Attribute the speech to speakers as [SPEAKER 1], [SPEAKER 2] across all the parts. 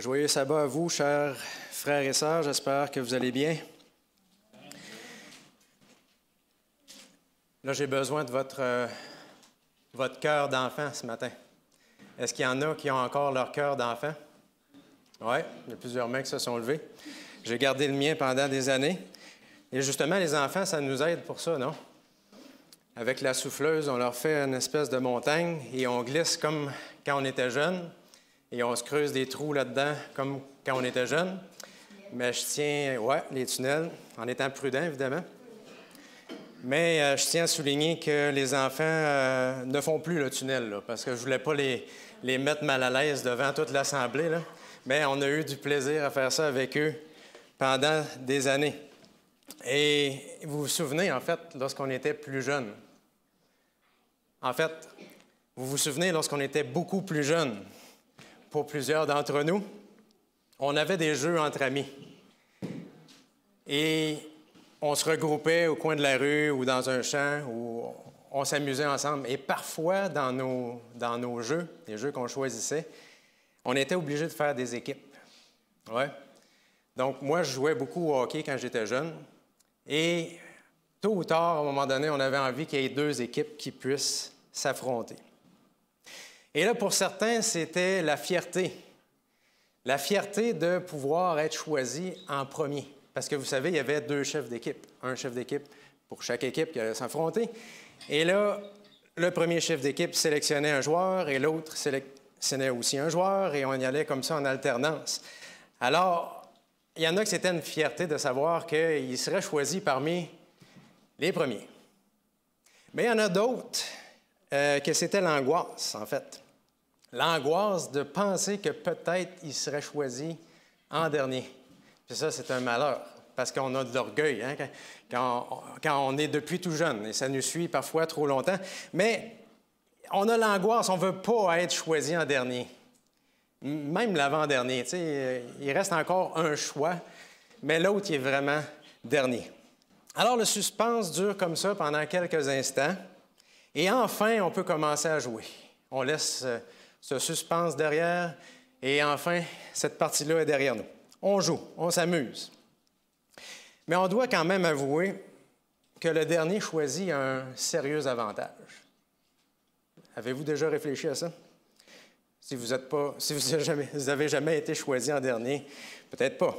[SPEAKER 1] joyeux sabbat à vous, chers frères et sœurs. J'espère que vous allez bien. Là, j'ai besoin de votre, euh, votre cœur d'enfant ce matin. Est-ce qu'il y en a qui ont encore leur cœur d'enfant? Oui, il y a plusieurs mains qui se sont levées. J'ai gardé le mien pendant des années. Et justement, les enfants, ça nous aide pour ça, non? Avec la souffleuse, on leur fait une espèce de montagne et on glisse comme quand on était jeune et on se creuse des trous là-dedans, comme quand on était jeune. Mais je tiens, ouais, les tunnels, en étant prudent, évidemment. Mais euh, je tiens à souligner que les enfants euh, ne font plus le tunnel, parce que je ne voulais pas les, les mettre mal à l'aise devant toute l'Assemblée. Mais on a eu du plaisir à faire ça avec eux pendant des années. Et vous vous souvenez, en fait, lorsqu'on était plus jeune. En fait, vous vous souvenez lorsqu'on était beaucoup plus jeune pour plusieurs d'entre nous, on avait des jeux entre amis. Et on se regroupait au coin de la rue ou dans un champ où on s'amusait ensemble. Et parfois, dans nos, dans nos jeux, les jeux qu'on choisissait, on était obligé de faire des équipes. Ouais. Donc, moi, je jouais beaucoup au hockey quand j'étais jeune. Et tôt ou tard, à un moment donné, on avait envie qu'il y ait deux équipes qui puissent s'affronter. Et là, pour certains, c'était la fierté. La fierté de pouvoir être choisi en premier. Parce que vous savez, il y avait deux chefs d'équipe. Un chef d'équipe pour chaque équipe qui allait s'affronter. Et là, le premier chef d'équipe sélectionnait un joueur et l'autre sélectionnait aussi un joueur et on y allait comme ça en alternance. Alors, il y en a que c'était une fierté de savoir qu'il serait choisi parmi les premiers. Mais il y en a d'autres euh, que c'était l'angoisse, en fait l'angoisse de penser que peut-être il serait choisi en dernier. Puis ça, c'est un malheur, parce qu'on a de l'orgueil hein, quand, on est depuis tout jeune, et ça nous suit parfois trop longtemps. Mais on a l'angoisse, on ne veut pas être choisi en dernier, même l'avant-dernier. Il reste encore un choix, mais l'autre est vraiment dernier. Alors le suspense dure comme ça pendant quelques instants, et enfin, on peut commencer à jouer. On laisse euh, se suspense derrière, et enfin, cette partie-là est derrière nous. On joue, on s'amuse. Mais on doit quand même avouer que le dernier choisi a un sérieux avantage. Avez-vous déjà réfléchi à ça? Si vous n'avez vous avez jamais, jamais été choisi en dernier, peut-être pas.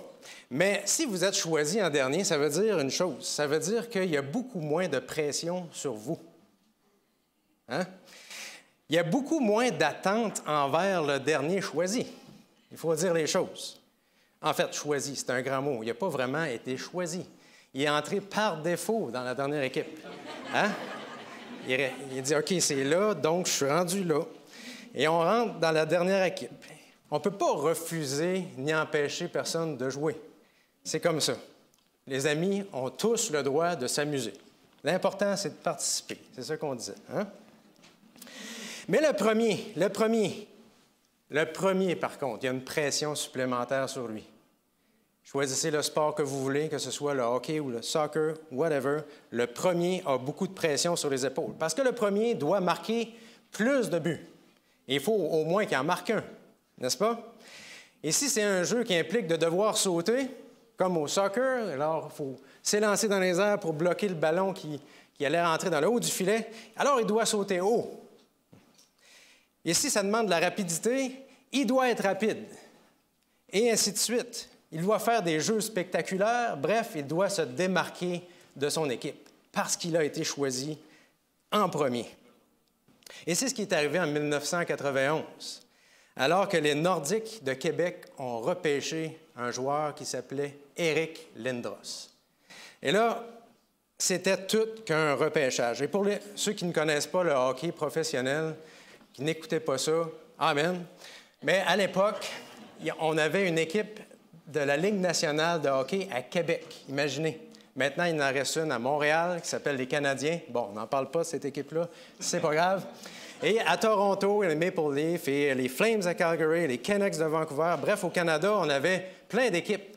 [SPEAKER 1] Mais si vous êtes choisi en dernier, ça veut dire une chose. Ça veut dire qu'il y a beaucoup moins de pression sur vous. Hein? il y a beaucoup moins d'attentes envers le dernier choisi. Il faut dire les choses. En fait, choisi, c'est un grand mot. Il n'a pas vraiment été choisi. Il est entré par défaut dans la dernière équipe. Hein? Il, dit OK, c'est là, donc je suis rendu là. Et on rentre dans la dernière équipe. On ne peut pas refuser ni empêcher personne de jouer. C'est comme ça. Les amis ont tous le droit de s'amuser. L'important, c'est de participer. C'est ce qu'on disait. Hein? Mais le premier, le premier, le premier par contre, il y a une pression supplémentaire sur lui. Choisissez le sport que vous voulez, que ce soit le hockey ou le soccer, whatever. Le premier a beaucoup de pression sur les épaules parce que le premier doit marquer plus de buts. Il faut au moins qu'il en marque un, n'est-ce pas? Et si c'est un jeu qui implique de devoir sauter, comme au soccer, alors il faut s'élancer dans les airs pour bloquer le ballon qui, qui allait rentrer dans le haut du filet, alors il doit sauter haut. Et si ça demande de la rapidité. Il doit être rapide. Et ainsi de suite. Il doit faire des jeux spectaculaires. Bref, il doit se démarquer de son équipe parce qu'il a été choisi en premier. Et c'est ce qui est arrivé en 1991, alors que les Nordiques de Québec ont repêché un joueur qui s'appelait Eric Lindros. Et là, c'était tout qu'un repêchage. Et pour ceux qui ne connaissent pas le hockey professionnel, n'écoutez pas ça. Amen. Mais à l'époque, on avait une équipe de la Ligue nationale de hockey à Québec. Imaginez. Maintenant, il en reste une à Montréal qui s'appelle les Canadiens. Bon, on n'en parle pas de cette équipe-là. C'est pas grave. Et à Toronto, les Maple Leafs et les Flames à Calgary, les Canucks de Vancouver. Bref, au Canada, on avait plein d'équipes.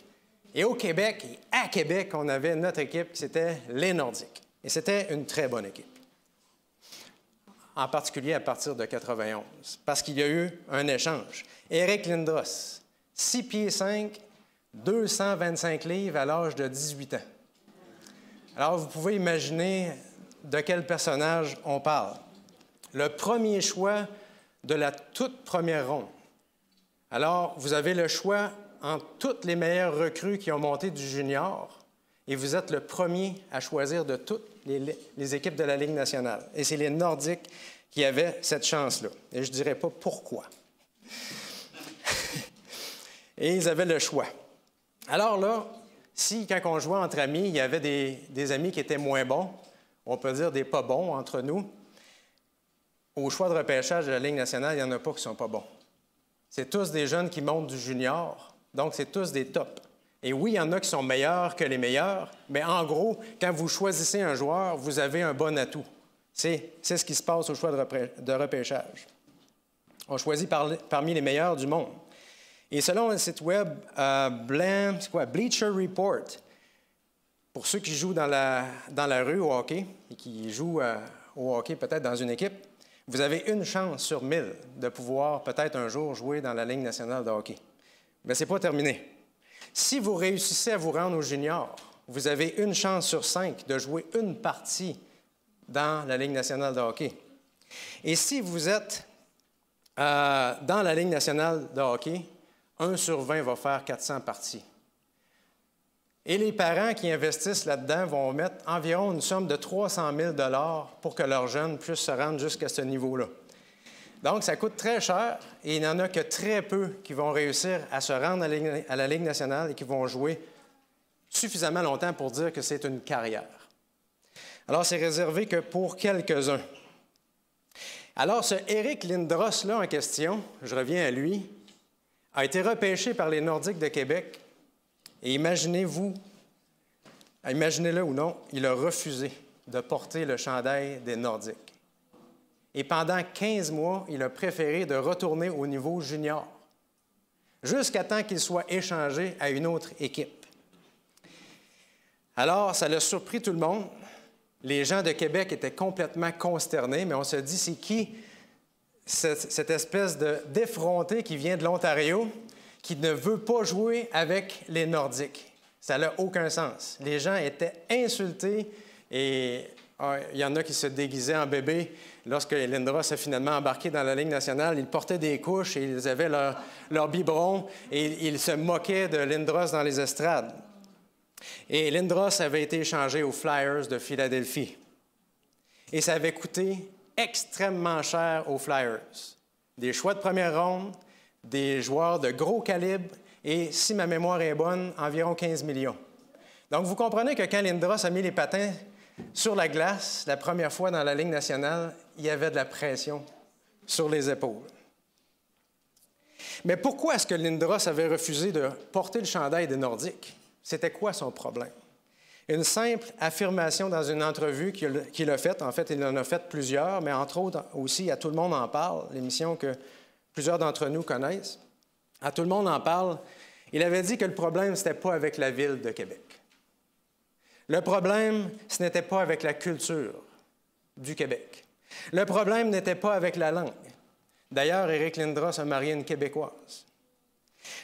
[SPEAKER 1] Et au Québec, et à Québec, on avait notre équipe, c'était les Nordiques. Et c'était une très bonne équipe en particulier à partir de 91, parce qu'il y a eu un échange. Eric Lindros, 6 pieds 5, 225 livres à l'âge de 18 ans. Alors, vous pouvez imaginer de quel personnage on parle. Le premier choix de la toute première ronde. Alors, vous avez le choix entre toutes les meilleures recrues qui ont monté du junior et vous êtes le premier à choisir de toutes les, équipes de la Ligue nationale. Et c'est les Nordiques qui avaient cette chance-là. Et je ne dirais pas pourquoi. et ils avaient le choix. Alors là, si quand on jouait entre amis, il y avait des, des amis qui étaient moins bons, on peut dire des pas bons entre nous, au choix de repêchage de la Ligue nationale, il n'y en a pas qui sont pas bons. C'est tous des jeunes qui montent du junior, donc c'est tous des tops. Et oui, il y en a qui sont meilleurs que les meilleurs, mais en gros, quand vous choisissez un joueur, vous avez un bon atout. C'est ce qui se passe au choix de repêchage. On choisit parmi les meilleurs du monde. Et selon un site web euh, Bleacher Report, pour ceux qui jouent dans la, dans la rue au hockey et qui jouent euh, au hockey peut-être dans une équipe, vous avez une chance sur mille de pouvoir peut-être un jour jouer dans la Ligue nationale de hockey. Mais ce n'est pas terminé. Si vous réussissez à vous rendre aux juniors, vous avez une chance sur cinq de jouer une partie dans la Ligue nationale de hockey. Et si vous êtes euh, dans la Ligue nationale de hockey, un sur 20 va faire 400 parties. Et les parents qui investissent là-dedans vont mettre environ une somme de 300 000 pour que leurs jeunes puissent se rendre jusqu'à ce niveau-là. Donc, ça coûte très cher et il n'y en a que très peu qui vont réussir à se rendre à la, Ligue, nationale et qui vont jouer suffisamment longtemps pour dire que c'est une carrière. Alors, c'est réservé que pour quelques-uns. Alors, ce Eric Lindros-là en question, je reviens à lui, a été repêché par les Nordiques de Québec. Et imaginez-vous, imaginez-le ou non, il a refusé de porter le chandail des Nordiques. Et pendant 15 mois, il a préféré de retourner au niveau junior, jusqu'à temps qu'il soit échangé à une autre équipe. Alors, ça l'a surpris tout le monde. Les gens de Québec étaient complètement consternés, mais on se dit, c'est qui cette, cette espèce défronté qui vient de l'Ontario, qui ne veut pas jouer avec les Nordiques? Ça n'a aucun sens. Les gens étaient insultés et ah, il y en a qui se déguisaient en bébé. Lorsque Lindros a finalement embarqué dans la Ligue nationale, ils portaient des couches et ils avaient leur, leur biberon et ils se moquaient de Lindros dans les estrades. Et Lindros avait été échangé aux Flyers de Philadelphie. Et ça avait coûté extrêmement cher aux Flyers. Des choix de première ronde, des joueurs de gros calibre et, si ma mémoire est bonne, environ 15 millions. Donc, vous comprenez que quand Lindros a mis les patins sur la glace, la première fois dans la ligne nationale, il y avait de la pression sur les épaules. Mais pourquoi est-ce que Lindros avait refusé de porter le chandail des Nordiques? C'était quoi son problème? Une simple affirmation dans une entrevue qu'il a faite, en fait, il en a fait plusieurs, mais entre autres aussi à Tout le monde en parle, l'émission que plusieurs d'entre nous connaissent. À Tout le monde en parle, il avait dit que le problème, ce n'était pas avec la ville de Québec. Le problème, ce n'était pas avec la culture du Québec. Le problème n'était pas avec la langue. D'ailleurs, Éric Lindros a marié une Québécoise.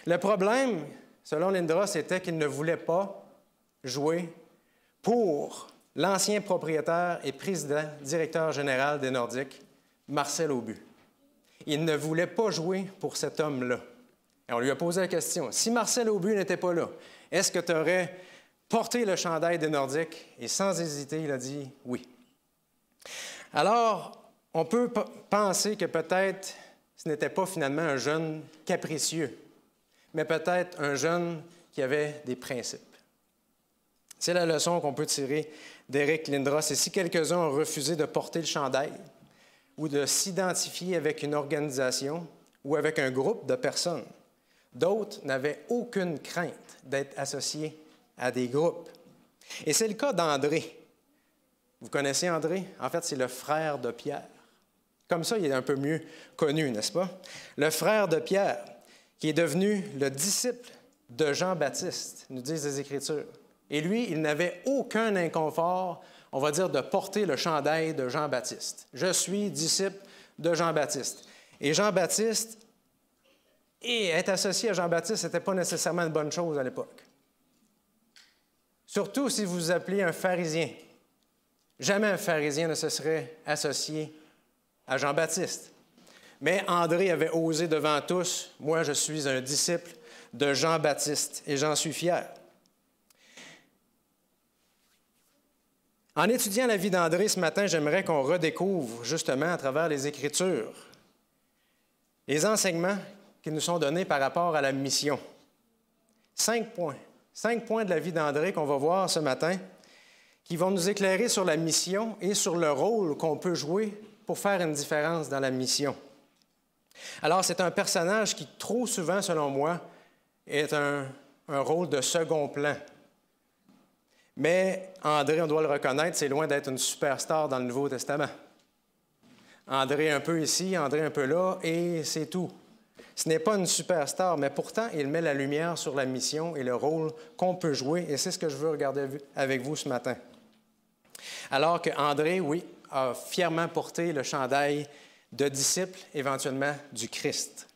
[SPEAKER 1] Le problème, selon Lindros, c'était qu'il ne voulait pas jouer pour l'ancien propriétaire et président, directeur général des Nordiques, Marcel Aubu. Il ne voulait pas jouer pour cet homme-là. Et on lui a posé la question, si Marcel Aubu n'était pas là, est-ce que tu aurais porter le chandail des Nordiques et sans hésiter, il a dit oui. Alors, on peut penser que peut-être ce n'était pas finalement un jeune capricieux, mais peut-être un jeune qui avait des principes. C'est la leçon qu'on peut tirer d'Éric Lindros. Et si quelques-uns ont refusé de porter le chandail ou de s'identifier avec une organisation ou avec un groupe de personnes, d'autres n'avaient aucune crainte d'être associés à des groupes. Et c'est le cas d'André. Vous connaissez André? En fait, c'est le frère de Pierre. Comme ça, il est un peu mieux connu, n'est-ce pas? Le frère de Pierre, qui est devenu le disciple de Jean-Baptiste, nous disent les Écritures. Et lui, il n'avait aucun inconfort, on va dire, de porter le chandail de Jean-Baptiste. Je suis disciple de Jean-Baptiste. Et Jean-Baptiste, et être associé à Jean-Baptiste, ce n'était pas nécessairement une bonne chose à l'époque. Surtout si vous vous appelez un pharisien. Jamais un pharisien ne se serait associé à Jean-Baptiste. Mais André avait osé devant tous, moi je suis un disciple de Jean-Baptiste et j'en suis fier. En étudiant la vie d'André ce matin, j'aimerais qu'on redécouvre justement à travers les Écritures les enseignements qui nous sont donnés par rapport à la mission. Cinq points cinq points de la vie d'André qu'on va voir ce matin, qui vont nous éclairer sur la mission et sur le rôle qu'on peut jouer pour faire une différence dans la mission. Alors, c'est un personnage qui, trop souvent, selon moi, est un, rôle de second plan. Mais André, on doit le reconnaître, c'est loin d'être une superstar dans le Nouveau Testament. André un peu ici, André un peu là, et c'est tout. Ce n'est pas une superstar, mais pourtant, il met la lumière sur la mission et le rôle qu'on peut jouer, et c'est ce que je veux regarder avec vous ce matin. Alors que André, oui, a fièrement porté le chandail de disciple, éventuellement du Christ.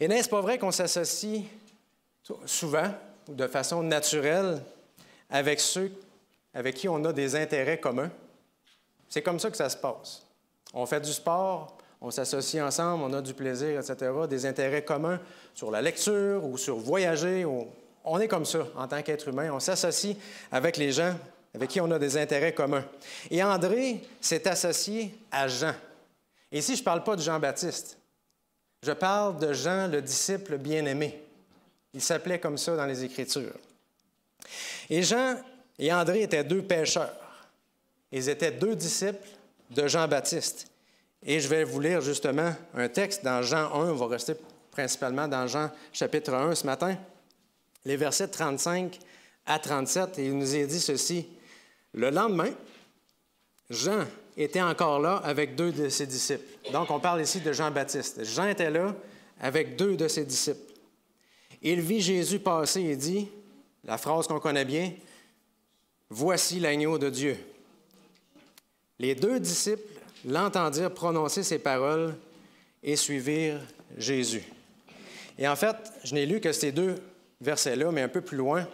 [SPEAKER 1] Et n'est-ce pas vrai qu'on s'associe souvent, ou de façon naturelle, avec ceux avec qui on a des intérêts communs? C'est comme ça que ça se passe. On fait du sport, on s'associe ensemble, on a du plaisir, etc., des intérêts communs sur la lecture ou sur voyager. On est comme ça en tant qu'être humain, on s'associe avec les gens avec qui on a des intérêts communs. Et André s'est associé à Jean. Et ici, je ne parle pas de Jean-Baptiste, je parle de Jean, le disciple bien-aimé. Il s'appelait comme ça dans les Écritures. Et Jean et André étaient deux pêcheurs. Ils étaient deux disciples de Jean-Baptiste. Et je vais vous lire justement un texte dans Jean 1, on va rester principalement dans Jean chapitre 1 ce matin, les versets 35 à 37, et il nous est dit ceci. Le lendemain, Jean était encore là avec deux de ses disciples. Donc on parle ici de Jean-Baptiste. Jean était là avec deux de ses disciples. Il vit Jésus passer et dit, la phrase qu'on connaît bien, Voici l'agneau de Dieu. Les deux disciples l'entendirent prononcer ces paroles et suivirent Jésus. Et en fait, je n'ai lu que ces deux versets-là, mais un peu plus loin,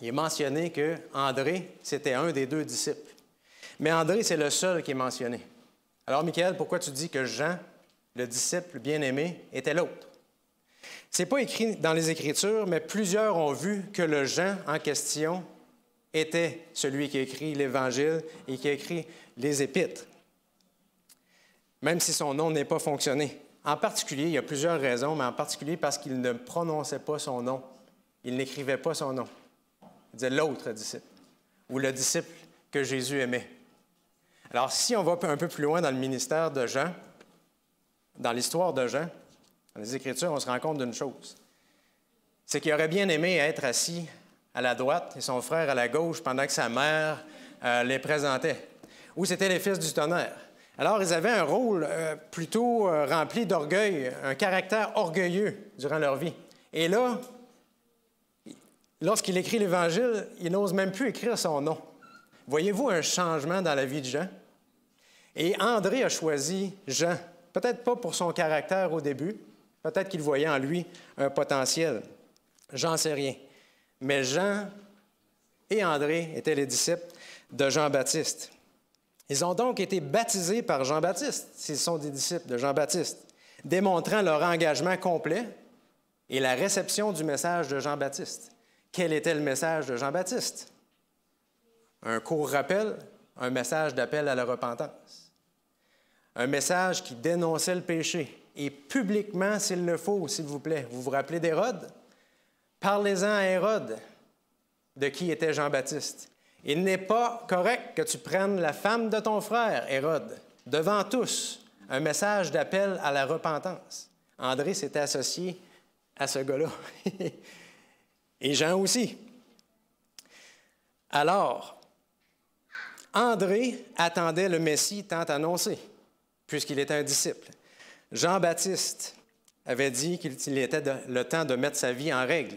[SPEAKER 1] il est mentionné que André, c'était un des deux disciples. Mais André, c'est le seul qui est mentionné. Alors, Michael, pourquoi tu dis que Jean, le disciple bien-aimé, était l'autre? Ce n'est pas écrit dans les Écritures, mais plusieurs ont vu que le Jean en question était celui qui écrit l'Évangile et qui écrit les Épîtres même si son nom n'est pas fonctionné. En particulier, il y a plusieurs raisons, mais en particulier parce qu'il ne prononçait pas son nom. Il n'écrivait pas son nom. Il disait l'autre disciple ou le disciple que Jésus aimait. Alors, si on va un peu plus loin dans le ministère de Jean, dans l'histoire de Jean, dans les Écritures, on se rend compte d'une chose. C'est qu'il aurait bien aimé être assis à la droite et son frère à la gauche pendant que sa mère euh, les présentait. Ou c'était les fils du tonnerre. Alors, ils avaient un rôle euh, plutôt euh, rempli d'orgueil, un caractère orgueilleux durant leur vie. Et là, lorsqu'il écrit l'Évangile, il n'ose même plus écrire son nom. Voyez-vous un changement dans la vie de Jean? Et André a choisi Jean, peut-être pas pour son caractère au début, peut-être qu'il voyait en lui un potentiel. J'en sais rien. Mais Jean et André étaient les disciples de Jean-Baptiste. Ils ont donc été baptisés par Jean-Baptiste, s'ils sont des disciples de Jean-Baptiste, démontrant leur engagement complet et la réception du message de Jean-Baptiste. Quel était le message de Jean-Baptiste? Un court rappel, un message d'appel à la repentance. Un message qui dénonçait le péché et publiquement, s'il le faut, s'il vous plaît. Vous vous rappelez d'Hérode? Parlez-en à Hérode de qui était Jean-Baptiste. Il n'est pas correct que tu prennes la femme de ton frère, Hérode, devant tous, un message d'appel à la repentance. André s'était associé à ce gars-là. Et Jean aussi. Alors, André attendait le Messie tant annoncé, puisqu'il était un disciple. Jean-Baptiste avait dit qu'il était le temps de mettre sa vie en règle.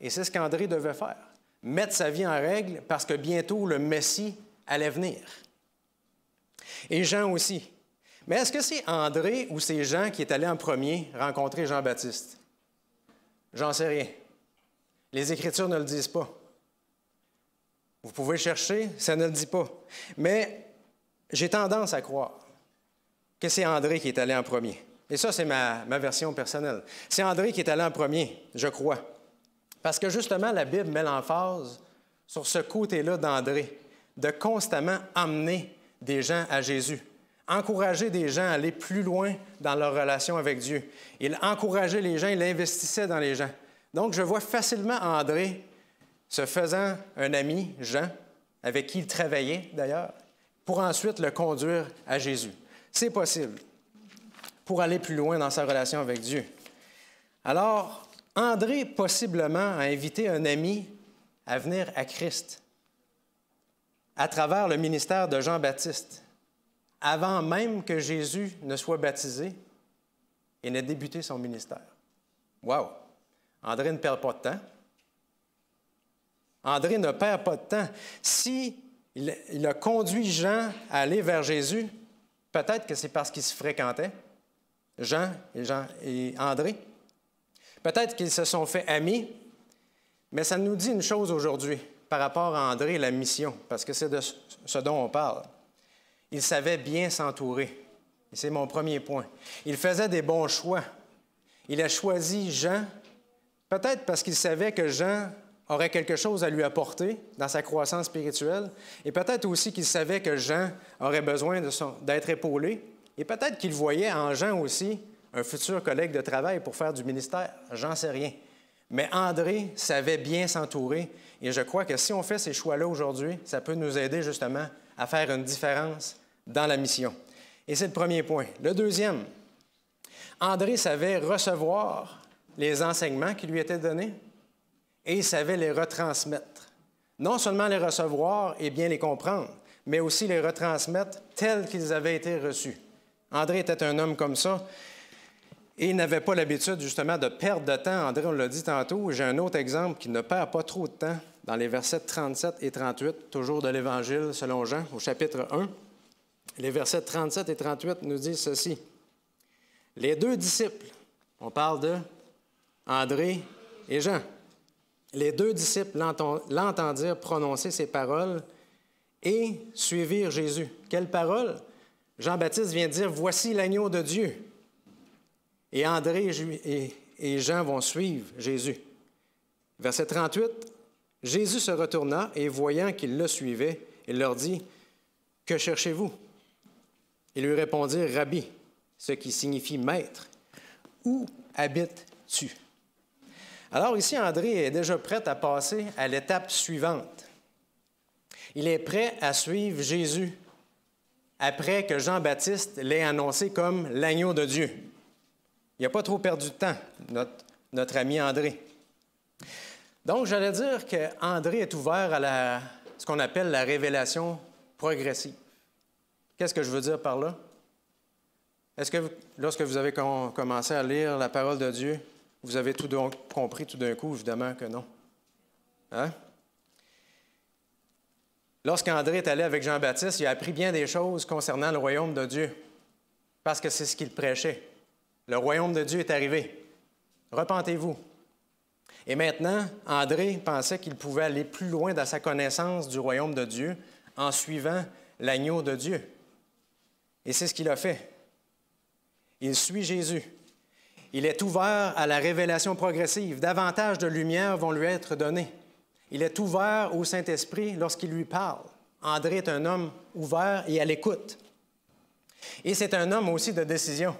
[SPEAKER 1] Et c'est ce qu'André devait faire mettre sa vie en règle parce que bientôt le Messie allait venir. Et Jean aussi. Mais est-ce que c'est André ou c'est Jean qui est allé en premier rencontrer Jean-Baptiste? J'en sais rien. Les Écritures ne le disent pas. Vous pouvez chercher, ça ne le dit pas. Mais j'ai tendance à croire que c'est André qui est allé en premier. Et ça, c'est ma, ma version personnelle. C'est André qui est allé en premier, je crois. Parce que justement, la Bible met l'emphase sur ce côté-là d'André, de constamment amener des gens à Jésus, encourager des gens à aller plus loin dans leur relation avec Dieu. Il encourageait les gens, il investissait dans les gens. Donc, je vois facilement André se faisant un ami, Jean, avec qui il travaillait d'ailleurs, pour ensuite le conduire à Jésus. C'est possible pour aller plus loin dans sa relation avec Dieu. Alors, André, possiblement, a invité un ami à venir à Christ à travers le ministère de Jean-Baptiste, avant même que Jésus ne soit baptisé et n'ait débuté son ministère. Wow! André ne perd pas de temps. André ne perd pas de temps. Si il, a conduit Jean à aller vers Jésus, peut-être que c'est parce qu'ils se fréquentaient, Jean et, Jean et André. Peut-être qu'ils se sont fait amis, mais ça nous dit une chose aujourd'hui par rapport à André et la mission, parce que c'est de ce dont on parle. Il savait bien s'entourer. c'est mon premier point. Il faisait des bons choix. Il a choisi Jean, peut-être parce qu'il savait que Jean aurait quelque chose à lui apporter dans sa croissance spirituelle, et peut-être aussi qu'il savait que Jean aurait besoin d'être épaulé, et peut-être qu'il voyait en Jean aussi un futur collègue de travail pour faire du ministère, j'en sais rien. Mais André savait bien s'entourer et je crois que si on fait ces choix-là aujourd'hui, ça peut nous aider justement à faire une différence dans la mission. Et c'est le premier point. Le deuxième, André savait recevoir les enseignements qui lui étaient donnés et il savait les retransmettre. Non seulement les recevoir et bien les comprendre, mais aussi les retransmettre tels qu'ils avaient été reçus. André était un homme comme ça et il n'avait pas l'habitude justement de perdre de temps. André, on l'a dit tantôt, j'ai un autre exemple qui ne perd pas trop de temps dans les versets 37 et 38, toujours de l'Évangile selon Jean, au chapitre 1. Les versets 37 et 38 nous disent ceci. Les deux disciples, on parle de André et Jean, les deux disciples l'entendirent prononcer ces paroles et suivirent Jésus. Quelles paroles Jean-Baptiste vient dire, Voici l'agneau de Dieu. Et André et Jean vont suivre Jésus. Verset 38, Jésus se retourna et voyant qu'ils le suivaient, il leur dit, Que cherchez-vous Ils lui répondirent, Rabbi, ce qui signifie maître, où habites-tu Alors ici, André est déjà prêt à passer à l'étape suivante. Il est prêt à suivre Jésus après que Jean-Baptiste l'ait annoncé comme l'agneau de Dieu. Il n'a pas trop perdu de temps, notre, ami André. Donc, j'allais dire que André est ouvert à ce qu'on appelle la révélation progressive. Qu'est-ce que je veux dire par là? Est-ce que lorsque vous avez commencé à lire la parole de Dieu, vous avez tout compris tout d'un coup? Évidemment que non. Hein? Lorsqu'André est allé avec Jean-Baptiste, il a appris bien des choses concernant le royaume de Dieu, parce que c'est ce qu'il prêchait. Le royaume de Dieu est arrivé. Repentez-vous. Et maintenant, André pensait qu'il pouvait aller plus loin dans sa connaissance du royaume de Dieu en suivant l'agneau de Dieu. Et c'est ce qu'il a fait. Il suit Jésus. Il est ouvert à la révélation progressive. Davantage de lumières vont lui être données. Il est ouvert au Saint-Esprit lorsqu'il lui parle. André est un homme ouvert et à l'écoute. Et c'est un homme aussi de décision.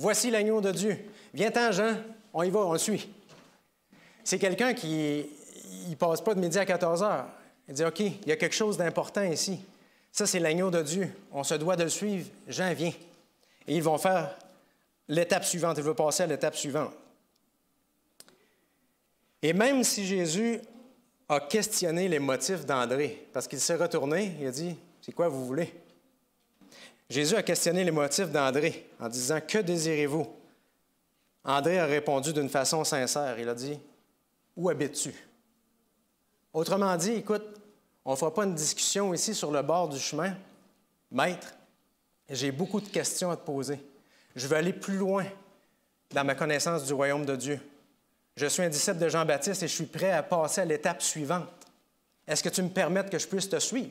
[SPEAKER 1] Voici l'agneau de Dieu. Viens-t'en, Jean, on y va, on le suit. C'est quelqu'un qui ne passe pas de midi à 14 heures. Il dit OK, il y a quelque chose d'important ici. Ça, c'est l'agneau de Dieu. On se doit de le suivre. Jean vient. Et ils vont faire l'étape suivante. Ils vont passer à l'étape suivante. Et même si Jésus a questionné les motifs d'André, parce qu'il s'est retourné, il a dit C'est quoi vous voulez Jésus a questionné les motifs d'André en disant Que désirez-vous André a répondu d'une façon sincère. Il a dit Où habites-tu Autrement dit, écoute, on ne fera pas une discussion ici sur le bord du chemin. Maître, j'ai beaucoup de questions à te poser. Je veux aller plus loin dans ma connaissance du royaume de Dieu. Je suis un disciple de Jean-Baptiste et je suis prêt à passer à l'étape suivante. Est-ce que tu me permettes que je puisse te suivre?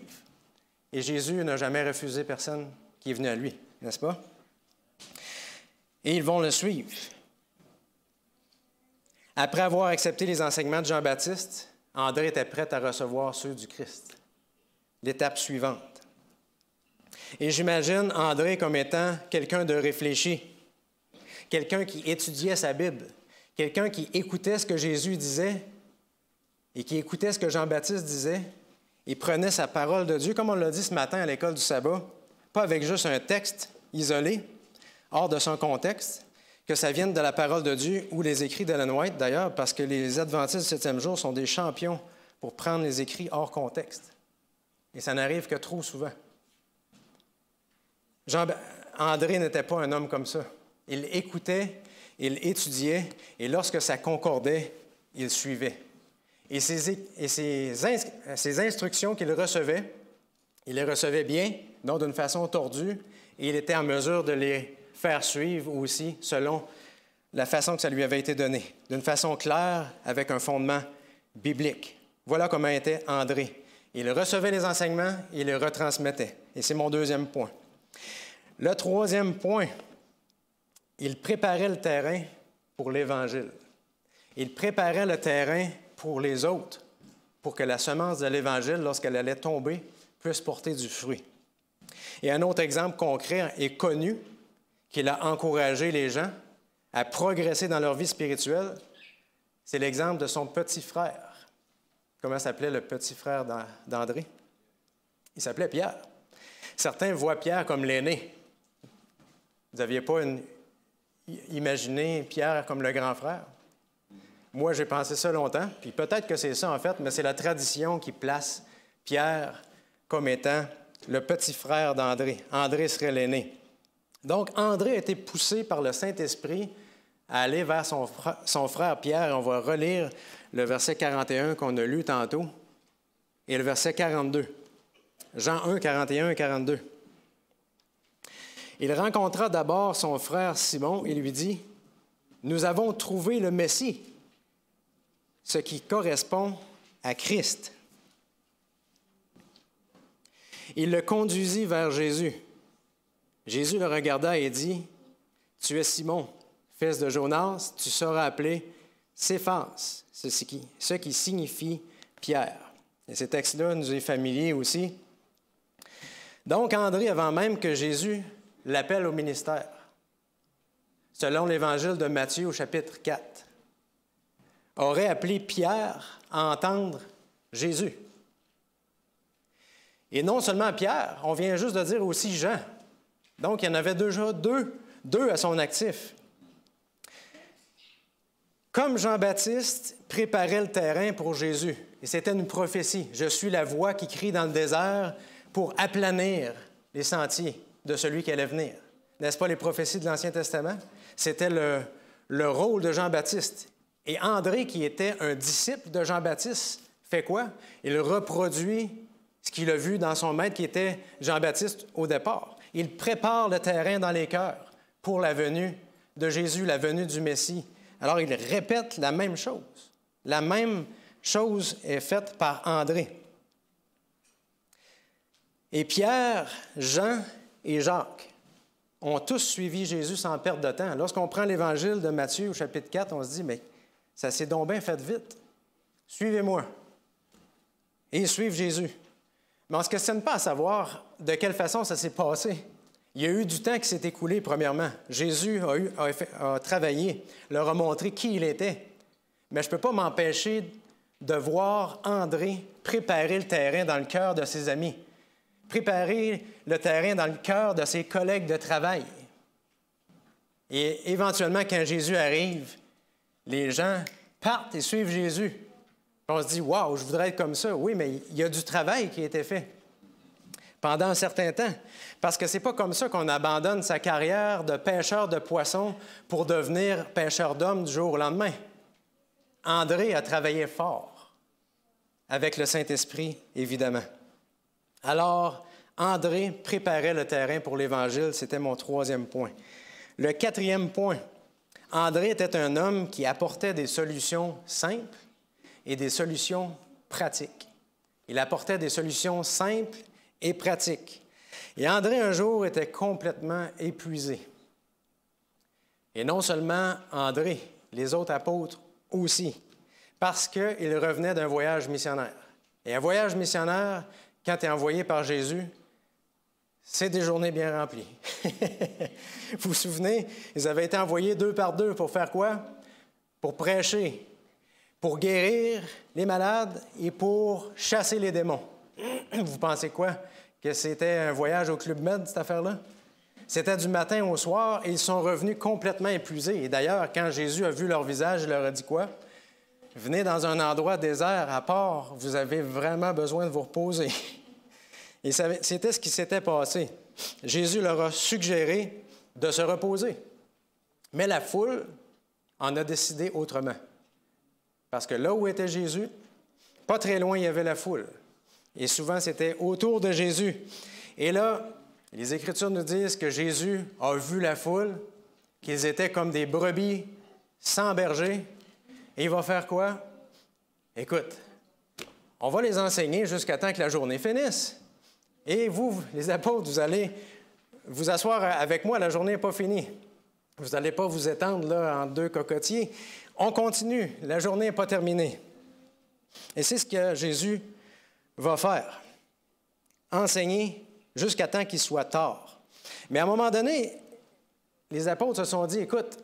[SPEAKER 1] Et Jésus n'a jamais refusé personne qui est venu à lui, n'est-ce pas? Et ils vont le suivre. Après avoir accepté les enseignements de Jean-Baptiste, André était prêt à recevoir ceux du Christ. L'étape suivante. Et j'imagine André comme étant quelqu'un de réfléchi, quelqu'un qui étudiait sa Bible, quelqu'un qui écoutait ce que Jésus disait et qui écoutait ce que Jean-Baptiste disait et prenait sa parole de Dieu, comme on l'a dit ce matin à l'école du sabbat, pas avec juste un texte isolé, hors de son contexte, que ça vienne de la parole de Dieu ou les écrits d'Ellen White d'ailleurs, parce que les adventistes du septième jour sont des champions pour prendre les écrits hors contexte. Et ça n'arrive que trop souvent. Jean André n'était pas un homme comme ça. Il écoutait, il étudiait, et lorsque ça concordait, il suivait. Et ces instructions qu'il recevait, il les recevait bien, non d'une façon tordue, et il était en mesure de les faire suivre aussi selon la façon que ça lui avait été donné, d'une façon claire, avec un fondement biblique. Voilà comment était André. Il recevait les enseignements, il les retransmettait. Et c'est mon deuxième point. Le troisième point, il préparait le terrain pour l'Évangile. Il préparait le terrain pour les autres, pour que la semence de l'Évangile, lorsqu'elle allait tomber, puisse porter du fruit. Et un autre exemple concret et connu qu'il a encouragé les gens à progresser dans leur vie spirituelle, c'est l'exemple de son petit frère. Comment s'appelait le petit frère d'André? Il s'appelait Pierre. Certains voient Pierre comme l'aîné. Vous n'aviez pas imaginé Pierre comme le grand frère? Moi, j'ai pensé ça longtemps, puis peut-être que c'est ça en fait, mais c'est la tradition qui place Pierre comme étant le petit frère d'André. André serait l'aîné. Donc, André a été poussé par le Saint-Esprit à aller vers son frère, Pierre. on va relire le verset 41 qu'on a lu tantôt et le verset 42. Jean 1, 41 et 42. Il rencontra d'abord son frère Simon et lui dit, Nous avons trouvé le Messie, ce qui correspond à Christ. Il le conduisit vers Jésus. Jésus le regarda et dit, Tu es Simon, fils de Jonas, tu seras appelé Céphas, ce qui signifie Pierre. Et ce texte-là nous est familier aussi. Donc André, avant même que Jésus l'appelle au ministère, selon l'évangile de Matthieu au chapitre 4, aurait appelé Pierre à entendre Jésus. Et non seulement Pierre, on vient juste de dire aussi Jean. Donc, il y en avait déjà deux, deux à son actif. Comme Jean-Baptiste préparait le terrain pour Jésus, et c'était une prophétie, je suis la voix qui crie dans le désert pour aplanir les sentiers de celui qui allait venir. N'est-ce pas les prophéties de l'Ancien Testament? C'était le, le rôle de Jean-Baptiste. Et André, qui était un disciple de Jean-Baptiste, fait quoi? Il reproduit ce qu'il a vu dans son maître qui était Jean-Baptiste au départ. Il prépare le terrain dans les cœurs pour la venue de Jésus, la venue du Messie. Alors il répète la même chose. La même chose est faite par André. Et Pierre, Jean et Jacques ont tous suivi Jésus sans perte de temps. Lorsqu'on prend l'évangile de Matthieu au chapitre 4, on se dit, mais ça s'est donc bien fait vite. Suivez-moi. Et ils suivent Jésus. Mais on ne se questionne pas à savoir de quelle façon ça s'est passé. Il y a eu du temps qui s'est écoulé, premièrement. Jésus a, travaillé, leur a montré qui il était. Mais je ne peux pas m'empêcher de voir André préparer le terrain dans le cœur de ses amis, préparer le terrain dans le cœur de ses collègues de travail. Et éventuellement, quand Jésus arrive, les gens partent et suivent Jésus. On se dit, waouh, je voudrais être comme ça. Oui, mais il y a du travail qui a été fait pendant un certain temps. Parce que c'est pas comme ça qu'on abandonne sa carrière de pêcheur de poissons pour devenir pêcheur d'hommes du jour au lendemain. André a travaillé fort, avec le Saint-Esprit, évidemment. Alors, André préparait le terrain pour l'Évangile, c'était mon troisième point. Le quatrième point, André était un homme qui apportait des solutions simples et des solutions pratiques. Il apportait des solutions simples et pratiques. Et André, un jour, était complètement épuisé. Et non seulement André, les autres apôtres aussi, parce qu'ils revenait d'un voyage missionnaire. Et un voyage missionnaire, quand tu es envoyé par Jésus, c'est des journées bien remplies. vous vous souvenez, ils avaient été envoyés deux par deux pour faire quoi? Pour prêcher, pour guérir les malades et pour chasser les démons. Vous pensez quoi? Que c'était un voyage au Club Med, cette affaire-là? C'était du matin au soir et ils sont revenus complètement épuisés. Et d'ailleurs, quand Jésus a vu leur visage, il leur a dit quoi? Venez dans un endroit désert à part, vous avez vraiment besoin de vous reposer. Et c'était ce qui s'était passé. Jésus leur a suggéré de se reposer. Mais la foule en a décidé autrement. Parce que là où était Jésus, pas très loin, il y avait la foule. Et souvent, c'était autour de Jésus. Et là, les Écritures nous disent que Jésus a vu la foule, qu'ils étaient comme des brebis sans berger. Et il va faire quoi? Écoute, on va les enseigner jusqu'à temps que la journée finisse. Et vous, les apôtres, vous allez vous asseoir avec moi, la journée n'est pas finie. Vous n'allez pas vous étendre là, en deux cocotiers on continue, la journée n'est pas terminée. Et c'est ce que Jésus va faire, enseigner jusqu'à temps qu'il soit tard. Mais à un moment donné, les apôtres se sont dit, écoute,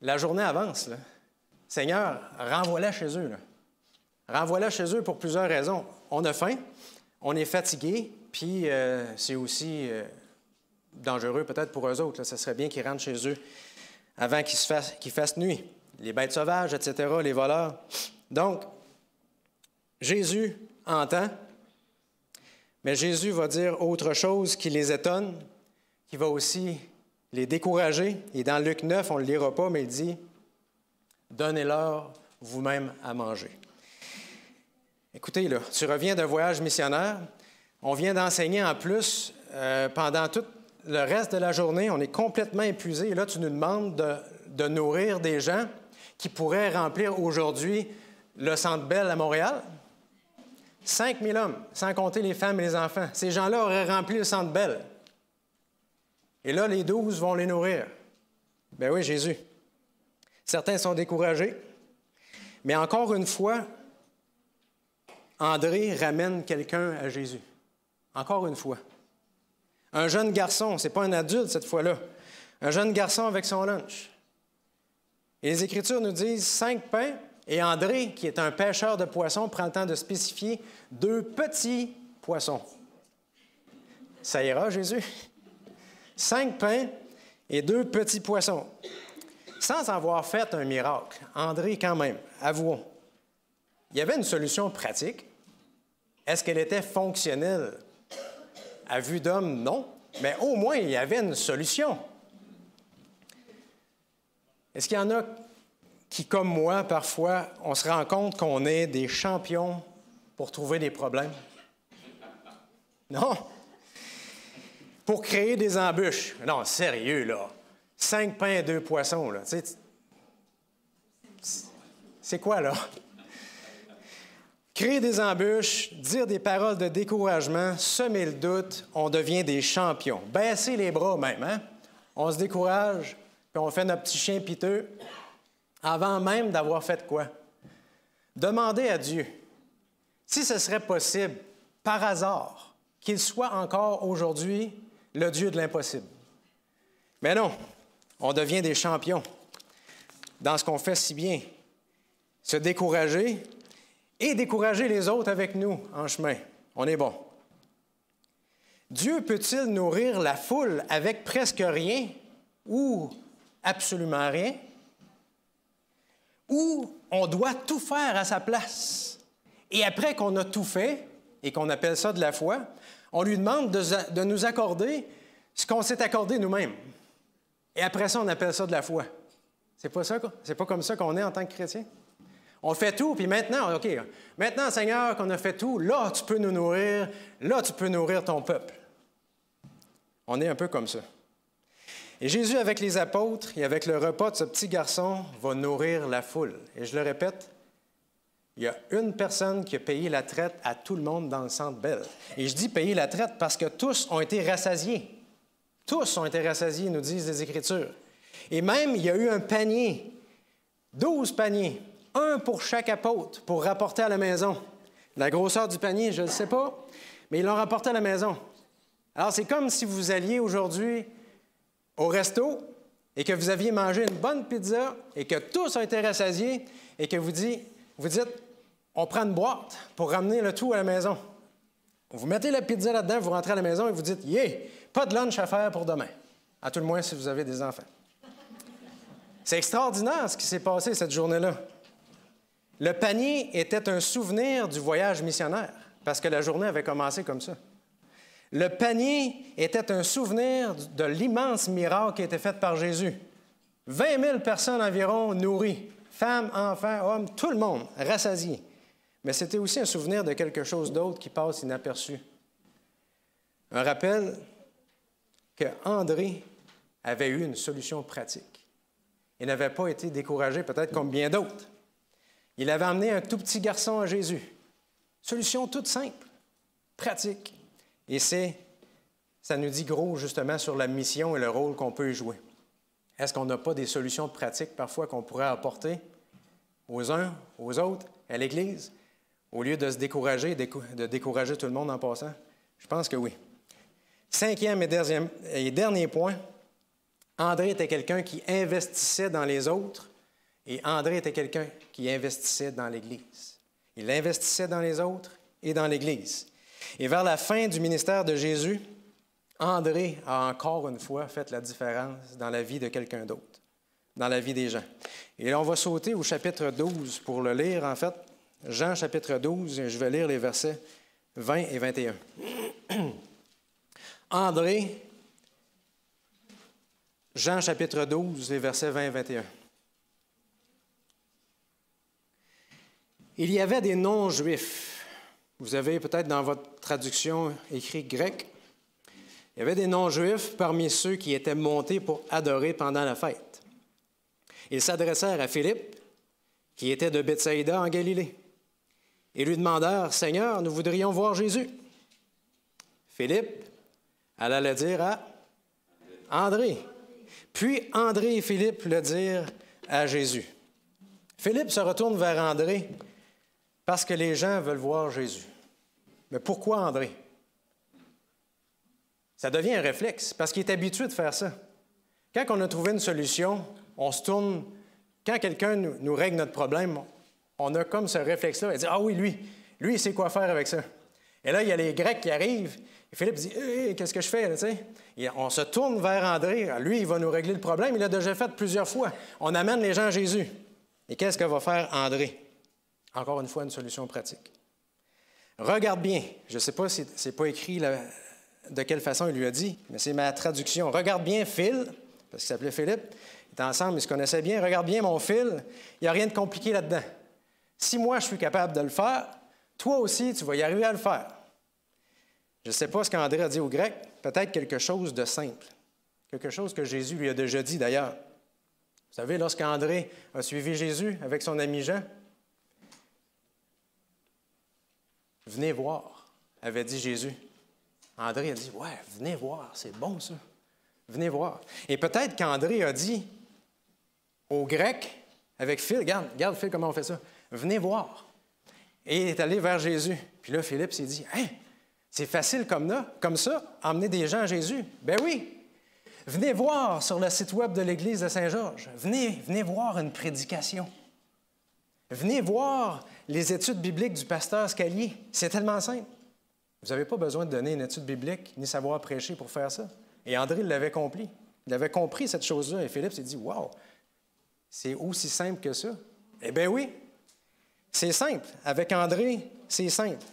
[SPEAKER 1] la journée avance. Seigneur, renvoie-la chez eux. Renvoie-la chez eux pour plusieurs raisons. On a faim, on est fatigué, puis euh, c'est aussi euh, dangereux peut-être pour eux autres. Ce serait bien qu'ils rentrent chez eux avant qu'il fasse, nuit. Les bêtes sauvages, etc., les voleurs. Donc, Jésus entend, mais Jésus va dire autre chose qui les étonne, qui va aussi les décourager. Et dans Luc 9, on ne le lira pas, mais il dit, Donnez-leur vous-même à manger. Écoutez, là, tu reviens d'un voyage missionnaire. On vient d'enseigner en plus euh, pendant toute le reste de la journée, on est complètement épuisé. Et là, tu nous demandes de, nourrir des gens qui pourraient remplir aujourd'hui le Centre belle à Montréal. 5 000 hommes, sans compter les femmes et les enfants. Ces gens-là auraient rempli le Centre belle. Et là, les douze vont les nourrir. Ben oui, Jésus. Certains sont découragés. Mais encore une fois, André ramène quelqu'un à Jésus. Encore une fois. Un jeune garçon, c'est pas un adulte cette fois-là. Un jeune garçon avec son lunch. Et les Écritures nous disent cinq pains, et André, qui est un pêcheur de poissons, prend le temps de spécifier deux petits poissons. Ça ira, Jésus? Cinq pains et deux petits poissons. Sans avoir fait un miracle, André, quand même, avouons, il y avait une solution pratique. Est-ce qu'elle était fonctionnelle à vue d'homme, non, mais au moins il y avait une solution. Est-ce qu'il y en a qui, comme moi, parfois, on se rend compte qu'on est des champions pour trouver des problèmes? Non? Pour créer des embûches. Non, sérieux, là. Cinq pains et deux poissons, là. C'est quoi, là? Créer des embûches, dire des paroles de découragement, semer le doute, on devient des champions. Baisser les bras même, hein? On se décourage, puis on fait notre petit chien piteux avant même d'avoir fait quoi? Demandez à Dieu si ce serait possible, par hasard, qu'il soit encore aujourd'hui le Dieu de l'impossible. Mais non, on devient des champions dans ce qu'on fait si bien. Se décourager, et décourager les autres avec nous en chemin. On est bon. Dieu peut-il nourrir la foule avec presque rien ou absolument rien? Ou on doit tout faire à sa place? Et après qu'on a tout fait, et qu'on appelle ça de la foi, on lui demande de, nous accorder ce qu'on s'est accordé nous-mêmes. Et après ça, on appelle ça de la foi. C'est pas, ça, c'est pas comme ça qu'on est en tant que chrétien? On fait tout, puis maintenant, OK, maintenant, Seigneur, qu'on a fait tout, là, tu peux nous nourrir, là, tu peux nourrir ton peuple. On est un peu comme ça. Et Jésus, avec les apôtres et avec le repas de ce petit garçon, va nourrir la foule. Et je le répète, il y a une personne qui a payé la traite à tout le monde dans le centre belle. Et je dis payer la traite parce que tous ont été rassasiés. Tous ont été rassasiés, nous disent les Écritures. Et même, il y a eu un panier, douze paniers un pour chaque apôtre pour rapporter à la maison. La grosseur du panier, je ne sais pas, mais ils l'ont rapporté à la maison. Alors c'est comme si vous alliez aujourd'hui au resto et que vous aviez mangé une bonne pizza et que tous ont été rassasiés et que vous, vous dites, on prend une boîte pour ramener le tout à la maison. Vous mettez la pizza là-dedans, vous rentrez à la maison et vous dites, yeah, pas de lunch à faire pour demain. À tout le moins si vous avez des enfants. C'est extraordinaire ce qui s'est passé cette journée-là. Le panier était un souvenir du voyage missionnaire, parce que la journée avait commencé comme ça. Le panier était un souvenir de l'immense miracle qui était fait par Jésus. 20 000 personnes environ nourries, femmes, enfants, hommes, tout le monde rassasiés. Mais c'était aussi un souvenir de quelque chose d'autre qui passe inaperçu. Un rappel que André avait eu une solution pratique. Il n'avait pas été découragé, peut-être comme bien d'autres. Il avait amené un tout petit garçon à Jésus. Solution toute simple, pratique. Et ça nous dit gros justement sur la mission et le rôle qu'on peut y jouer. Est-ce qu'on n'a pas des solutions pratiques parfois qu'on pourrait apporter aux uns, aux autres, à l'Église, au lieu de se décourager, de décourager tout le monde en passant? Je pense que oui. Cinquième et dernier point, André était quelqu'un qui investissait dans les autres et André était quelqu'un qui investissait dans l'Église. Il investissait dans les autres et dans l'Église. Et vers la fin du ministère de Jésus, André a encore une fois fait la différence dans la vie de quelqu'un d'autre, dans la vie des gens. Et là, on va sauter au chapitre 12 pour le lire, en fait. Jean chapitre 12, je vais lire les versets 20 et 21. André, Jean chapitre 12, les versets 20 et 21. Il y avait des non-juifs. Vous avez peut-être dans votre traduction écrit grecque. Il y avait des non-juifs parmi ceux qui étaient montés pour adorer pendant la fête. Ils s'adressèrent à Philippe, qui était de Bethsaïda en Galilée, et lui demandèrent Seigneur, nous voudrions voir Jésus. Philippe alla le dire à André. Puis André et Philippe le dirent à Jésus. Philippe se retourne vers André parce que les gens veulent voir Jésus. Mais pourquoi André? Ça devient un réflexe, parce qu'il est habitué de faire ça. Quand on a trouvé une solution, on se tourne. Quand quelqu'un nous, règle notre problème, on a comme ce réflexe-là Il dit Ah oui, lui, lui, il sait quoi faire avec ça. Et là, il y a les Grecs qui arrivent. Et Philippe dit Qu'est-ce que je fais On se tourne vers André. Lui, il va nous régler le problème. Il l'a déjà fait plusieurs fois. On amène les gens à Jésus. Et qu'est-ce que va faire André encore une fois une solution pratique. Regarde bien, je ne sais pas si ce n'est pas écrit de quelle façon il lui a dit, mais c'est ma traduction. Regarde bien Phil, parce qu'il s'appelait Philippe, ils étaient ensemble, ils se connaissaient bien. Regarde bien mon Phil, il n'y a rien de compliqué là-dedans. Si moi je suis capable de le faire, toi aussi tu vas y arriver à le faire. Je ne sais pas ce qu'André a dit au Grecs, peut-être quelque chose de simple, quelque chose que Jésus lui a déjà dit d'ailleurs. Vous savez, lorsqu'André a suivi Jésus avec son ami Jean, Venez voir, avait dit Jésus. André a dit, ouais, venez voir, c'est bon ça. Venez voir. Et peut-être qu'André a dit aux Grecs, avec Phil, regarde, Phil comment on fait ça, venez voir. Et il est allé vers Jésus. Puis là, Philippe s'est dit, hein, c'est facile comme, comme ça, emmener des gens à Jésus. Ben oui. Venez voir sur le site web de l'Église de Saint-Georges. Venez, venez voir une prédication. Venez voir les études bibliques du pasteur Scalier. C'est tellement simple. Vous n'avez pas besoin de donner une étude biblique ni savoir prêcher pour faire ça. Et André l'avait compris. Il avait compris cette chose-là. Et Philippe s'est dit Waouh, c'est aussi simple que ça. Eh bien oui, c'est simple. Avec André, c'est simple.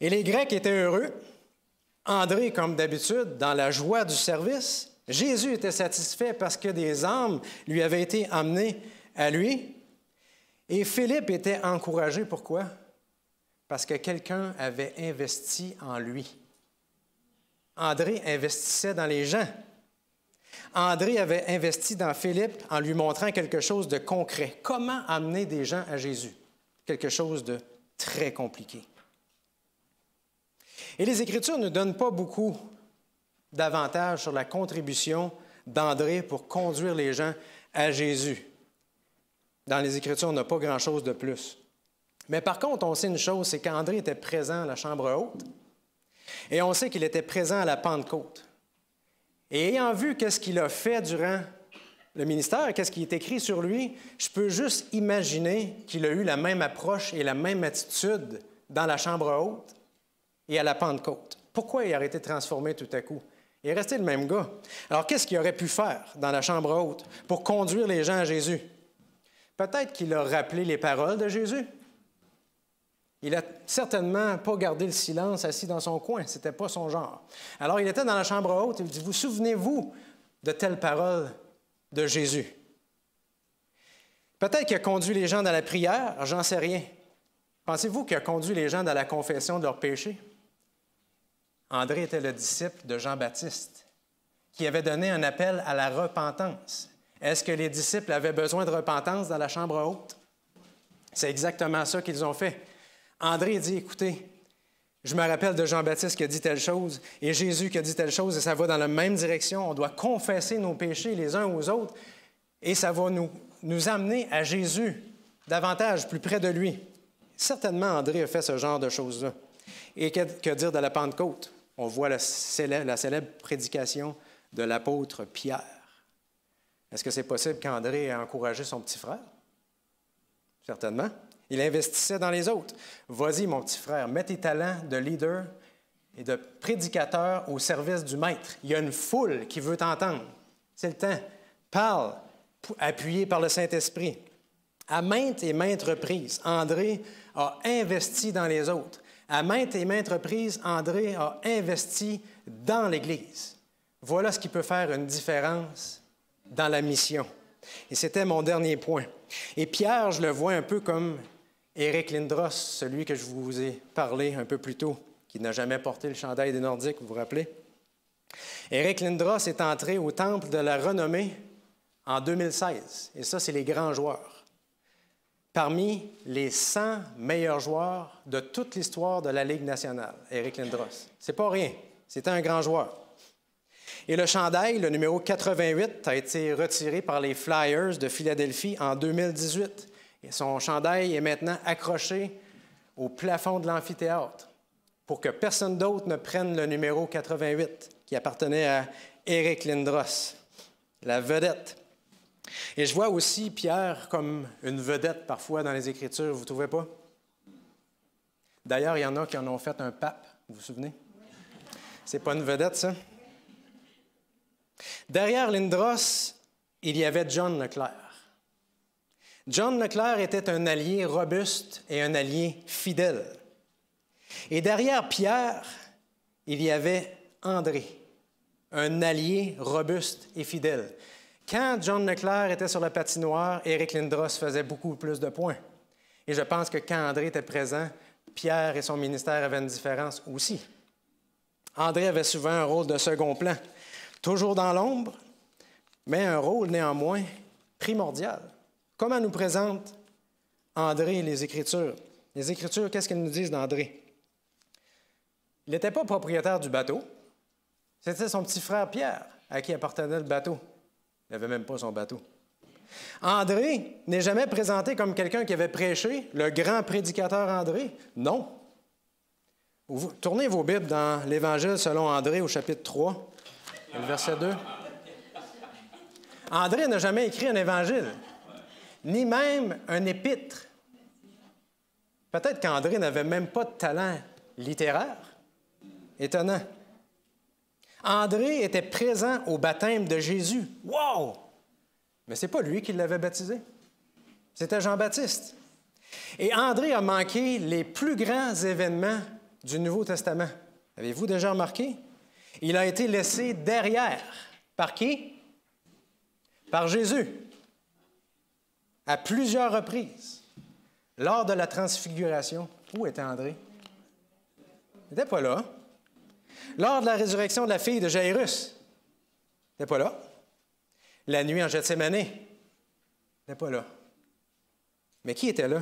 [SPEAKER 1] Et les Grecs étaient heureux. André, comme d'habitude, dans la joie du service, Jésus était satisfait parce que des âmes lui avaient été amenées à lui. Et Philippe était encouragé, pourquoi? Parce que quelqu'un avait investi en lui. André investissait dans les gens. André avait investi dans Philippe en lui montrant quelque chose de concret. Comment amener des gens à Jésus? Quelque chose de très compliqué. Et les Écritures ne donnent pas beaucoup d'avantages sur la contribution d'André pour conduire les gens à Jésus. Dans les Écritures, on n'a pas grand-chose de plus. Mais par contre, on sait une chose, c'est qu'André était présent à la chambre haute et on sait qu'il était présent à la Pentecôte. Et ayant vu qu'est-ce qu'il a fait durant le ministère, qu'est-ce qui est écrit sur lui, je peux juste imaginer qu'il a eu la même approche et la même attitude dans la chambre haute et à la Pentecôte. Pourquoi il a été transformé tout à coup? Il est resté le même gars. Alors, qu'est-ce qu'il aurait pu faire dans la chambre haute pour conduire les gens à Jésus? Peut-être qu'il a rappelé les paroles de Jésus. Il n'a certainement pas gardé le silence assis dans son coin. Ce n'était pas son genre. Alors, il était dans la chambre haute. Il dit Vous souvenez-vous de telles paroles de Jésus Peut-être qu'il a conduit les gens dans la prière. J'en sais rien. Pensez-vous qu'il a conduit les gens dans la confession de leurs péchés André était le disciple de Jean-Baptiste qui avait donné un appel à la repentance. Est-ce que les disciples avaient besoin de repentance dans la chambre haute? C'est exactement ça qu'ils ont fait. André dit, écoutez, je me rappelle de Jean-Baptiste qui a dit telle chose et Jésus qui a dit telle chose et ça va dans la même direction. On doit confesser nos péchés les uns aux autres et ça va nous, amener à Jésus davantage, plus près de lui. Certainement, André a fait ce genre de choses-là. Et que, dire de la Pentecôte? On voit la la célèbre prédication de l'apôtre Pierre. Est-ce que c'est possible qu'André ait encouragé son petit frère? Certainement. Il investissait dans les autres. Vas-y, mon petit frère, mets tes talents de leader et de prédicateur au service du maître. Il y a une foule qui veut t'entendre. C'est le temps. Parle, appuyé par le Saint-Esprit. À maintes et maintes reprises, André a investi dans les autres. À maintes et maintes reprises, André a investi dans l'Église. Voilà ce qui peut faire une différence dans la mission. Et c'était mon dernier point. Et Pierre, je le vois un peu comme Eric Lindros, celui que je vous ai parlé un peu plus tôt, qui n'a jamais porté le chandail des Nordiques, vous vous rappelez? Eric Lindros est entré au temple de la renommée en 2016. Et ça, c'est les grands joueurs. Parmi les 100 meilleurs joueurs de toute l'histoire de la Ligue nationale, Eric Lindros. C'est pas rien. C'était un grand joueur. Et le chandail, le numéro 88, a été retiré par les Flyers de Philadelphie en 2018. Et son chandail est maintenant accroché au plafond de l'amphithéâtre pour que personne d'autre ne prenne le numéro 88 qui appartenait à Eric Lindros, la vedette. Et je vois aussi Pierre comme une vedette parfois dans les Écritures, vous ne trouvez pas? D'ailleurs, il y en a qui en ont fait un pape, vous vous souvenez? C'est pas une vedette, ça? Derrière Lindros, il y avait John Leclerc. John Leclerc était un allié robuste et un allié fidèle. Et derrière Pierre, il y avait André, un allié robuste et fidèle. Quand John Leclerc était sur la patinoire, Eric Lindros faisait beaucoup plus de points. Et je pense que quand André était présent, Pierre et son ministère avaient une différence aussi. André avait souvent un rôle de second plan toujours dans l'ombre, mais un rôle néanmoins primordial. Comment nous présente André les Écritures? Les Écritures, qu'est-ce qu'elles nous disent d'André? Il n'était pas propriétaire du bateau. C'était son petit frère Pierre à qui appartenait le bateau. Il n'avait même pas son bateau. André n'est jamais présenté comme quelqu'un qui avait prêché, le grand prédicateur André. Non. Tournez vos Bibles dans l'Évangile selon André au chapitre 3. Le verset 2. André n'a jamais écrit un évangile, ni même un épître. Peut-être qu'André n'avait même pas de talent littéraire. Étonnant. André était présent au baptême de Jésus. Wow! Mais c'est pas lui qui l'avait baptisé. C'était Jean-Baptiste. Et André a manqué les plus grands événements du Nouveau Testament. Avez-vous déjà remarqué? Il a été laissé derrière. Par qui? Par Jésus. À plusieurs reprises. Lors de la transfiguration, où était André? Il n'était pas là. Lors de la résurrection de la fille de Jairus, il n'était pas là. La nuit en Gethsemane, il n'était pas là. Mais qui était là?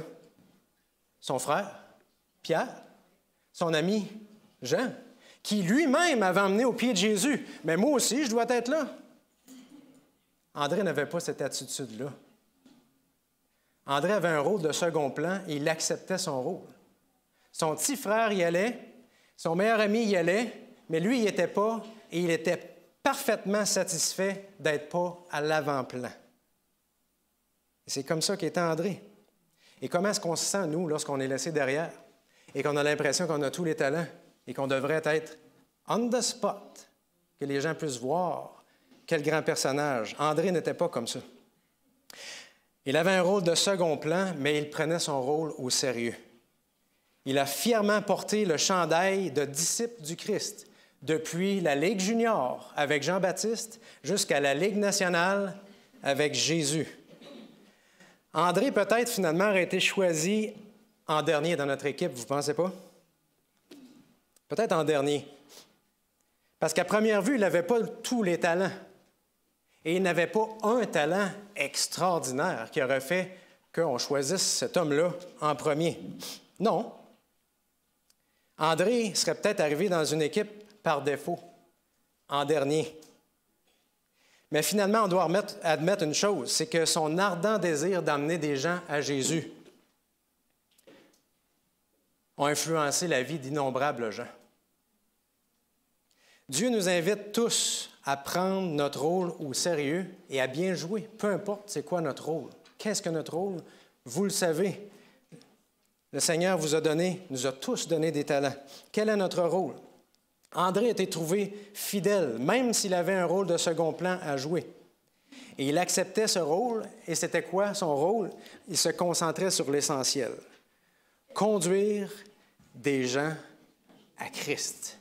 [SPEAKER 1] Son frère, Pierre, son ami, Jean qui lui-même avait emmené au pied de Jésus. Mais moi aussi, je dois être là. André n'avait pas cette attitude-là. André avait un rôle de second plan et il acceptait son rôle. Son petit frère y allait, son meilleur ami y allait, mais lui n'y était pas et il était parfaitement satisfait d'être pas à l'avant-plan. C'est comme ça qu'était André. Et comment est-ce qu'on se sent, nous, lorsqu'on est laissé derrière et qu'on a l'impression qu'on a tous les talents et qu'on devrait être on the spot, que les gens puissent voir quel grand personnage. André n'était pas comme ça. Il avait un rôle de second plan, mais il prenait son rôle au sérieux. Il a fièrement porté le chandail de disciple du Christ depuis la Ligue junior avec Jean-Baptiste jusqu'à la Ligue nationale avec Jésus. André peut-être finalement aurait été choisi en dernier dans notre équipe, vous pensez pas? peut-être en dernier. Parce qu'à première vue, il n'avait pas tous les talents. Et il n'avait pas un talent extraordinaire qui aurait fait qu'on choisisse cet homme-là en premier. Non. André serait peut-être arrivé dans une équipe par défaut, en dernier. Mais finalement, on doit admettre une chose, c'est que son ardent désir d'amener des gens à Jésus ont influencé la vie d'innombrables gens. Dieu nous invite tous à prendre notre rôle au sérieux et à bien jouer, peu importe c'est quoi notre rôle. Qu'est-ce que notre rôle? Vous le savez. Le Seigneur vous a donné, nous a tous donné des talents. Quel est notre rôle? André était trouvé fidèle, même s'il avait un rôle de second plan à jouer. Et il acceptait ce rôle, et c'était quoi son rôle? Il se concentrait sur l'essentiel conduire des gens à Christ.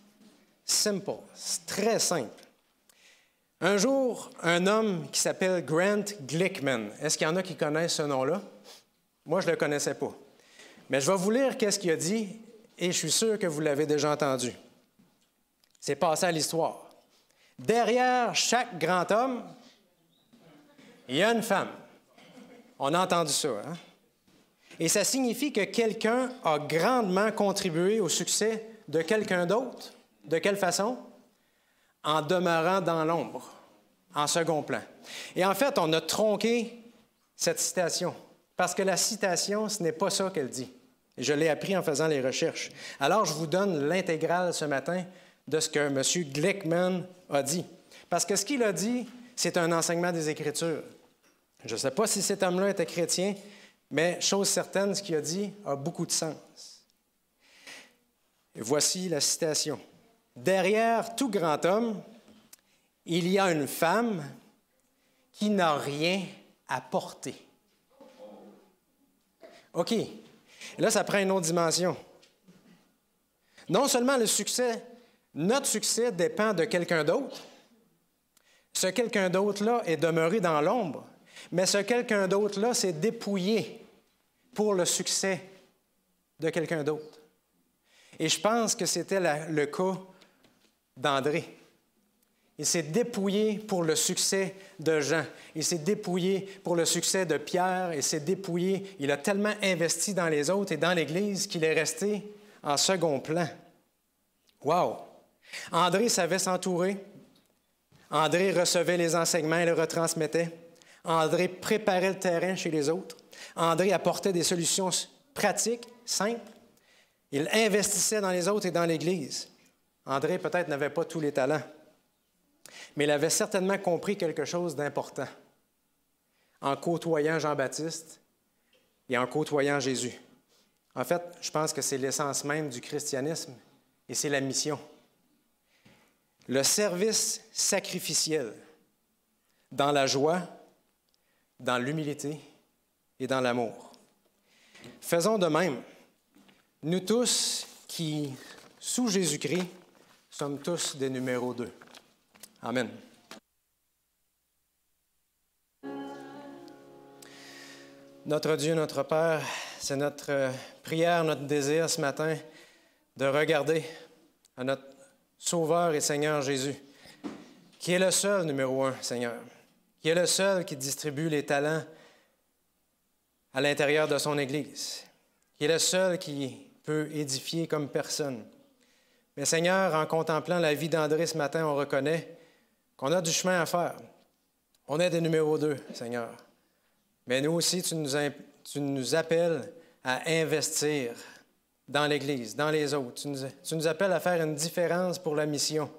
[SPEAKER 1] Simple, très simple. Un jour, un homme qui s'appelle Grant Glickman, est-ce qu'il y en a qui connaissent ce nom-là? Moi, je ne le connaissais pas. Mais je vais vous lire qu'est-ce qu'il a dit et je suis sûr que vous l'avez déjà entendu. C'est passé à l'histoire. Derrière chaque grand homme, il y a une femme. On a entendu ça, hein? Et ça signifie que quelqu'un a grandement contribué au succès de quelqu'un d'autre. De quelle façon? En demeurant dans l'ombre, en second plan. Et en fait, on a tronqué cette citation, parce que la citation, ce n'est pas ça qu'elle dit. Je l'ai appris en faisant les recherches. Alors, je vous donne l'intégrale ce matin de ce que M. Glickman a dit. Parce que ce qu'il a dit, c'est un enseignement des Écritures. Je ne sais pas si cet homme-là était chrétien, mais chose certaine, ce qu'il a dit a beaucoup de sens. voici la citation. Derrière tout grand homme, il y a une femme qui n'a rien à porter. OK. là, ça prend une autre dimension. Non seulement le succès, notre succès dépend de quelqu'un d'autre. Ce quelqu'un d'autre-là est demeuré dans l'ombre, mais ce quelqu'un d'autre-là s'est dépouillé pour le succès de quelqu'un d'autre. Et je pense que c'était le cas d'André. Il s'est dépouillé pour le succès de Jean. Il s'est dépouillé pour le succès de Pierre. Il s'est dépouillé. Il a tellement investi dans les autres et dans l'Église qu'il est resté en second plan. Wow! André savait s'entourer. André recevait les enseignements et les retransmettait. André préparait le terrain chez les autres. André apportait des solutions pratiques, simples. Il investissait dans les autres et dans l'Église. André peut-être n'avait pas tous les talents, mais il avait certainement compris quelque chose d'important en côtoyant Jean-Baptiste et en côtoyant Jésus. En fait, je pense que c'est l'essence même du christianisme et c'est la mission. Le service sacrificiel dans la joie, dans l'humilité et dans l'amour. Faisons de même. Nous tous qui, sous Jésus-Christ, sommes tous des numéros 2. Amen. Notre Dieu, notre Père, c'est notre prière, notre désir ce matin de regarder à notre Sauveur et Seigneur Jésus, qui est le seul numéro un, Seigneur, qui est le seul qui distribue les talents, à l'intérieur de son Église, qui est le seul qui peut édifier comme personne. Mais Seigneur, en contemplant la vie d'André ce matin, on reconnaît qu'on a du chemin à faire. On est des numéros deux, Seigneur. Mais nous aussi, tu nous, appelles à investir dans l'Église, dans les autres. Tu nous, tu nous appelles à faire une différence pour la mission.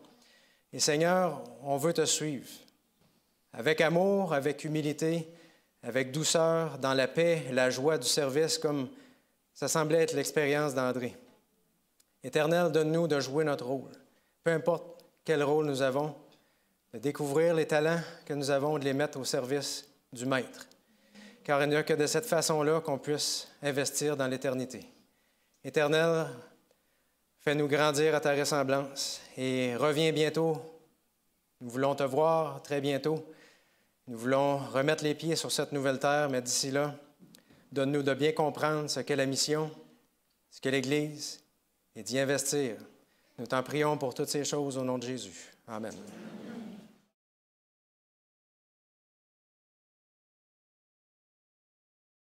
[SPEAKER 1] Et Seigneur, on veut te suivre avec amour, avec humilité, avec douceur, dans la paix, la joie du service, comme ça semblait être l'expérience d'André. Éternel, donne-nous de jouer notre rôle, peu importe quel rôle nous avons, de découvrir les talents que nous avons, de les mettre au service du Maître. Car il n'y a que de cette façon-là qu'on puisse investir dans l'éternité. Éternel, fais-nous grandir à ta ressemblance et reviens bientôt. Nous voulons te voir très bientôt nous voulons remettre les pieds sur cette nouvelle terre, mais d'ici là, donne-nous de bien comprendre ce qu'est la mission, ce qu'est l'Église, et d'y investir. Nous t'en prions pour toutes ces choses au nom de Jésus. Amen.